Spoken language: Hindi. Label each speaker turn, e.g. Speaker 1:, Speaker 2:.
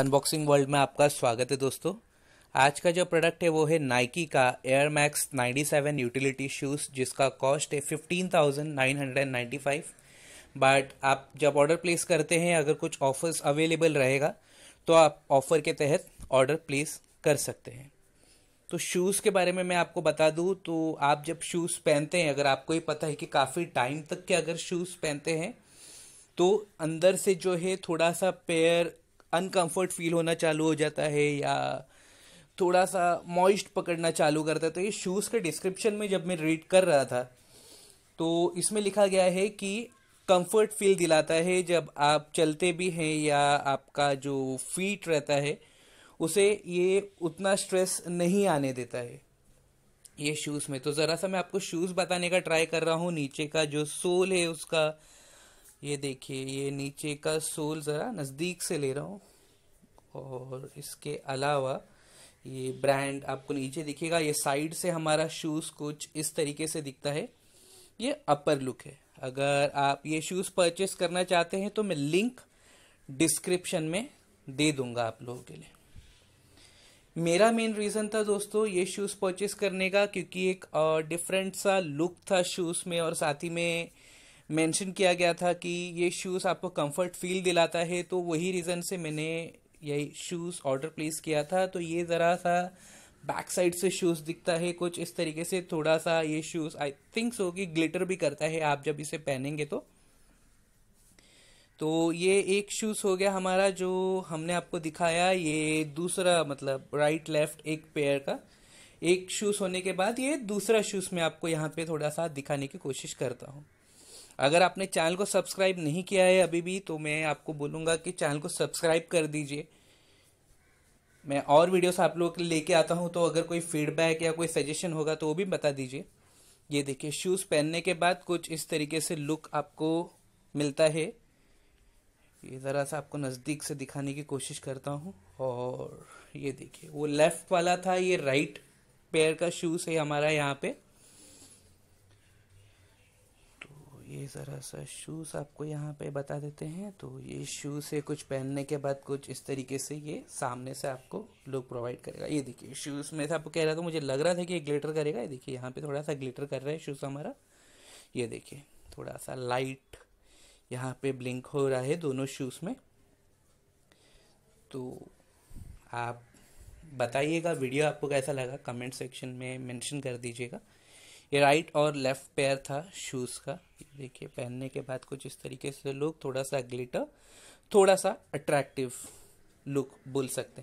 Speaker 1: अनबॉक्सिंग वर्ल्ड में आपका स्वागत है दोस्तों आज का जो प्रोडक्ट है वो है नाइकी का air max ninety seven utility shoes जिसका कॉस्ट है fifteen thousand nine hundred and ninety five but आप जब ऑर्डर प्लेस करते हैं अगर कुछ ऑफर्स अवेलेबल रहेगा तो आप ऑफ़र के तहत ऑर्डर प्लेस कर सकते हैं तो शूज़ के बारे में मैं आपको बता दूँ तो आप जब शूज़ पहनते हैं अगर आपको ये पता है कि काफ़ी टाइम तक के अगर शूज़ पहनते हैं तो अंदर से जो है थोड़ा सा पैर अनकंफर्ट फील होना चालू हो जाता है या थोड़ा सा मॉइस्ट पकड़ना चालू करता है तो ये शूज़ के डिस्क्रिप्शन में जब मैं रीड कर रहा था तो इसमें लिखा गया है कि कंफर्ट फील दिलाता है जब आप चलते भी हैं या आपका जो फीट रहता है उसे ये उतना स्ट्रेस नहीं आने देता है ये शूज़ में तो ज़रा सा मैं आपको शूज़ बताने का ट्राई कर रहा हूँ नीचे का जो सोल है उसका ये देखिए ये नीचे का सोल ज़रा नज़दीक से ले रहा हूँ और इसके अलावा ये ब्रांड आपको नीचे दिखेगा ये साइड से हमारा शूज़ कुछ इस तरीके से दिखता है ये अपर लुक है अगर आप ये शूज़ परचेस करना चाहते हैं तो मैं लिंक डिस्क्रिप्शन में दे दूंगा आप लोगों के लिए मेरा मेन रीज़न था दोस्तों ये शूज़ परचेस करने का क्योंकि एक डिफरेंट सा लुक था शूज़ में और साथ ही में मेंशन किया गया था कि ये शूज़ आपको कंफर्ट फील दिलाता है तो वही रीज़न से मैंने यही शूज़ ऑर्डर प्लेस किया था तो ये ज़रा सा बैक साइड से शूज़ दिखता है कुछ इस तरीके से थोड़ा सा ये शूज़ आई थिंक सो कि ग्लिटर भी करता है आप जब इसे पहनेंगे तो तो ये एक शूज़ हो गया हमारा जो हमने आपको दिखाया ये दूसरा मतलब राइट लेफ्ट एक पेयर का एक शूज़ होने के बाद ये दूसरा शूज़ मैं आपको यहाँ पे थोड़ा सा दिखाने की कोशिश करता हूँ अगर आपने चैनल को सब्सक्राइब नहीं किया है अभी भी तो मैं आपको बोलूँगा कि चैनल को सब्सक्राइब कर दीजिए मैं और वीडियोस आप लोगों के लेके आता हूँ तो अगर कोई फीडबैक या कोई सजेशन होगा तो वो भी बता दीजिए ये देखिए शूज़ पहनने के बाद कुछ इस तरीके से लुक आपको मिलता है ये ज़रा सा आपको नज़दीक से दिखाने की कोशिश करता हूँ और ये देखिए वो लेफ़्ट वाला था ये राइट पैर का शूज़ है हमारा यहाँ पे ये ज़रा सा शूज़ आपको यहाँ पे बता देते हैं तो ये शूज़ से कुछ पहनने के बाद कुछ इस तरीके से ये सामने से आपको लुक प्रोवाइड करेगा ये देखिए शूज़ में से आपको कह रहा था मुझे लग रहा था कि ये ग्लिटर करेगा ये देखिए यहाँ पे थोड़ा सा ग्लिटर कर रहा है शूज़ हमारा ये देखिए थोड़ा सा लाइट यहाँ पे ब्लिंक हो रहा है दोनों शूज़ में तो आप बताइएगा वीडियो आपको कैसा लगा कमेंट सेक्शन में मैंशन कर दीजिएगा ये राइट और लेफ्ट पेयर था शूज़ का देखिए पहनने के बाद कुछ इस तरीके से लुक थोड़ा सा ग्लिटर थोड़ा सा अट्रैक्टिव लुक बोल सकते हैं